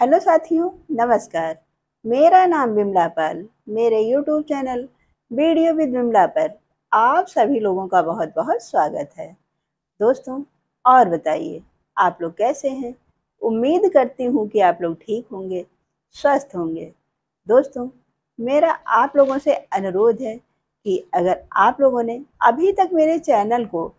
hello साथियों नमस्कार मेरा नाम विमला पाल मेरे YouTube channel video with Vimla पर आप सभी लोगों का बहुत बहुत स्वागत है दोस्तों और बताइए आप लोग कैसे हैं उम्मीद करती हूँ कि आप लोग ठीक होंगे स्वस्थ होंगे दोस्तों मेरा आप लोगों से अनुरोध है कि अगर आप लोगों ने अभी तक मेरे चैनल को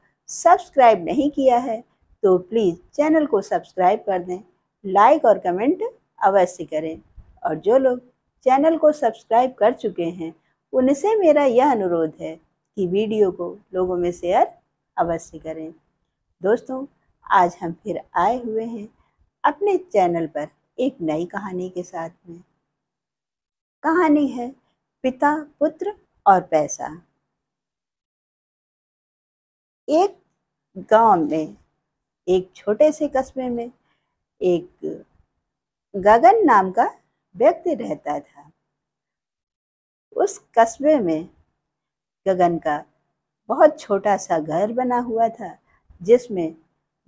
सब्सक्राइब नहीं किया है तो प्लीज़ चैनल को सब्सक्राइब कर दें लाइक और कमेंट अवश्य करें और जो लोग चैनल को सब्सक्राइब कर चुके हैं उनसे मेरा यह अनुरोध है कि वीडियो को लोगों में शेयर अवश्य करें दोस्तों आज हम फिर आए हुए हैं अपने चैनल पर एक नई कहानी के साथ में कहानी है पिता पुत्र और पैसा एक गांव में एक छोटे से कस्बे में एक गगन नाम का व्यक्ति रहता था उस कस्बे में गगन का बहुत छोटा सा घर बना हुआ था जिसमें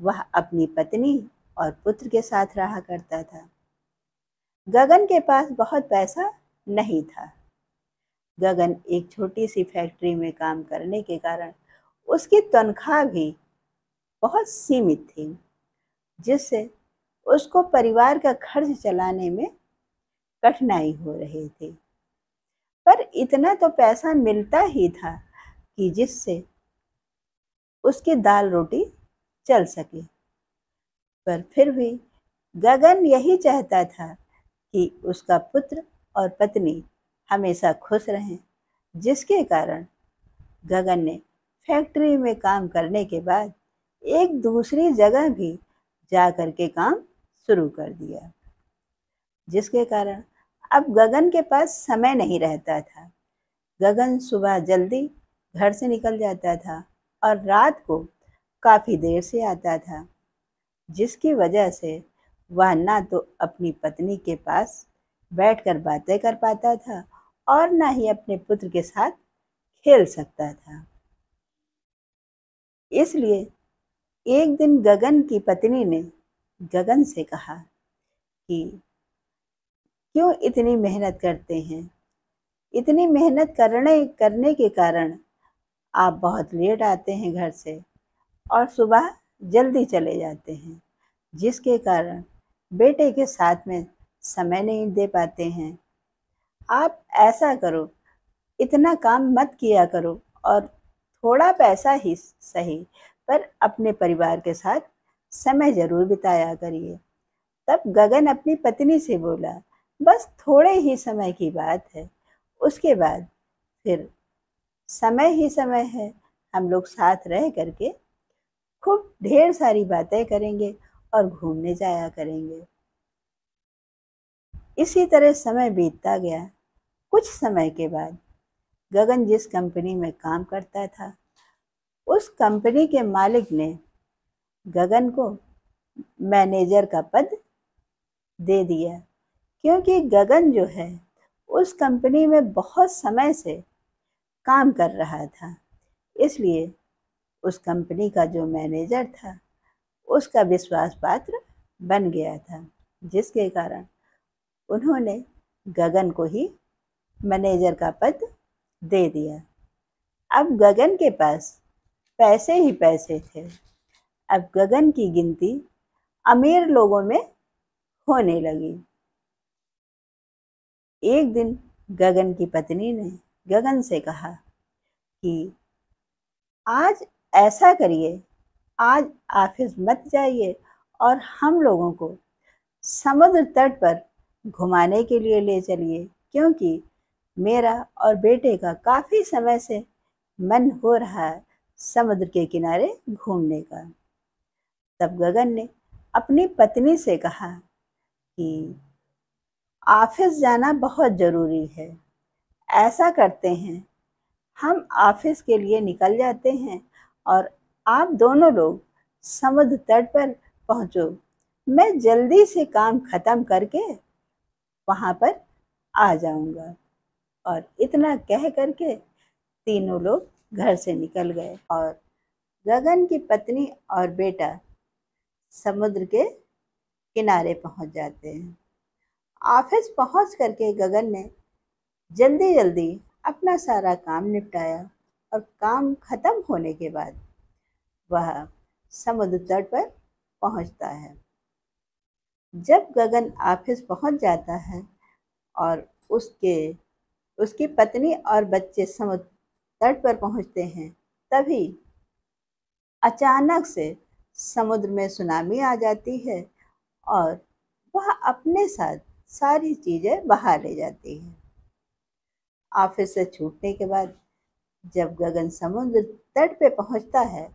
वह अपनी पत्नी और पुत्र के साथ रहा करता था गगन के पास बहुत पैसा नहीं था गगन एक छोटी सी फैक्ट्री में काम करने के कारण उसकी तनख्वाह भी बहुत सीमित थी जिससे उसको परिवार का खर्च चलाने में कठिनाई हो रही थी पर इतना तो पैसा मिलता ही था कि जिससे उसकी दाल रोटी चल सके पर फिर भी गगन यही चाहता था कि उसका पुत्र और पत्नी हमेशा खुश रहें जिसके कारण गगन ने फैक्ट्री में काम करने के बाद एक दूसरी जगह भी जा कर के काम शुरू कर दिया जिसके कारण अब गगन के पास समय नहीं रहता था गगन सुबह जल्दी घर से निकल जाता था और रात को काफ़ी देर से आता था जिसकी वजह से वह ना तो अपनी पत्नी के पास बैठकर बातें कर पाता था और ना ही अपने पुत्र के साथ खेल सकता था इसलिए एक दिन गगन की पत्नी ने गगन से कहा कि क्यों इतनी मेहनत करते हैं इतनी मेहनत करने करने के कारण आप बहुत लेट आते हैं घर से और सुबह जल्दी चले जाते हैं जिसके कारण बेटे के साथ में समय नहीं दे पाते हैं आप ऐसा करो इतना काम मत किया करो और थोड़ा पैसा ही सही पर अपने परिवार के साथ समय जरूर बिताया करिए तब गगन अपनी पत्नी से बोला बस थोड़े ही समय की बात है उसके बाद फिर समय ही समय है हम लोग साथ रह करके खूब ढेर सारी बातें करेंगे और घूमने जाया करेंगे इसी तरह समय बीतता गया कुछ समय के बाद गगन जिस कंपनी में काम करता था उस कंपनी के मालिक ने गगन को मैनेजर का पद दे दिया क्योंकि गगन जो है उस कंपनी में बहुत समय से काम कर रहा था इसलिए उस कंपनी का जो मैनेजर था उसका विश्वास पात्र बन गया था जिसके कारण उन्होंने गगन को ही मैनेजर का पद दे दिया अब गगन के पास पैसे ही पैसे थे अब गगन की गिनती अमीर लोगों में होने लगी एक दिन गगन की पत्नी ने गगन से कहा कि आज ऐसा करिए आज ऑफिस मत जाइए और हम लोगों को समुद्र तट पर घुमाने के लिए ले चलिए क्योंकि मेरा और बेटे का काफ़ी समय से मन हो रहा है समुद्र के किनारे घूमने का तब गगन ने अपनी पत्नी से कहा कि ऑफिस जाना बहुत ज़रूरी है ऐसा करते हैं हम ऑफिस के लिए निकल जाते हैं और आप दोनों लोग समुद्र तट पर पहुंचो मैं जल्दी से काम ख़त्म करके वहां पर आ जाऊंगा और इतना कह करके तीनों लोग घर से निकल गए और गगन की पत्नी और बेटा समुद्र के किनारे पहुंच जाते हैं ऑफिस पहुंच करके गगन ने जल्दी जल्दी अपना सारा काम निपटाया और काम खत्म होने के बाद वह समुद्र तट पर पहुंचता है जब गगन ऑफिस पहुंच जाता है और उसके उसकी पत्नी और बच्चे समुद्र तट पर पहुंचते हैं तभी अचानक से समुद्र में सुनामी आ जाती है और वह अपने साथ सारी चीज़ें बाहर ले जाती है ऑफिस से छूटने के बाद जब गगन समुद्र तट पे पहुंचता है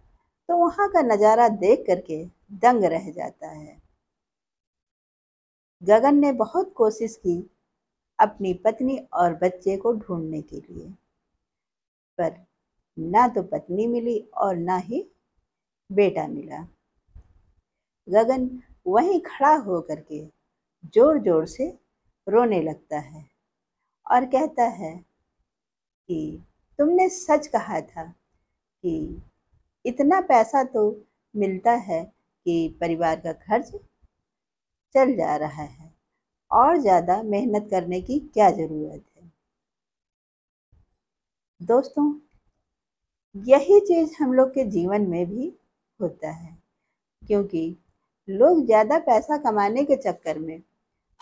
तो वहाँ का नज़ारा देख करके दंग रह जाता है गगन ने बहुत कोशिश की अपनी पत्नी और बच्चे को ढूंढने के लिए पर ना तो पत्नी मिली और ना ही बेटा मिला गगन वहीं खड़ा होकर के जोर जोर से रोने लगता है और कहता है कि तुमने सच कहा था कि इतना पैसा तो मिलता है कि परिवार का खर्च चल जा रहा है और ज़्यादा मेहनत करने की क्या ज़रूरत है दोस्तों यही चीज़ हम लोग के जीवन में भी होता है क्योंकि लोग ज़्यादा पैसा कमाने के चक्कर में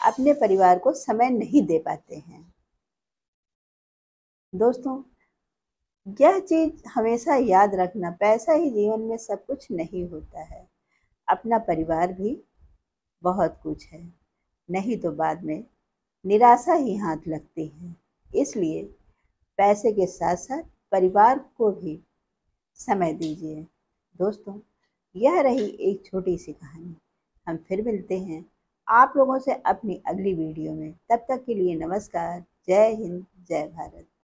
अपने परिवार को समय नहीं दे पाते हैं दोस्तों यह चीज़ हमेशा याद रखना पैसा ही जीवन में सब कुछ नहीं होता है अपना परिवार भी बहुत कुछ है नहीं तो बाद में निराशा ही हाथ लगती है इसलिए पैसे के साथ साथ परिवार को भी समय दीजिए दोस्तों यह रही एक छोटी सी कहानी हम फिर मिलते हैं आप लोगों से अपनी अगली वीडियो में तब तक के लिए नमस्कार जय हिंद जय भारत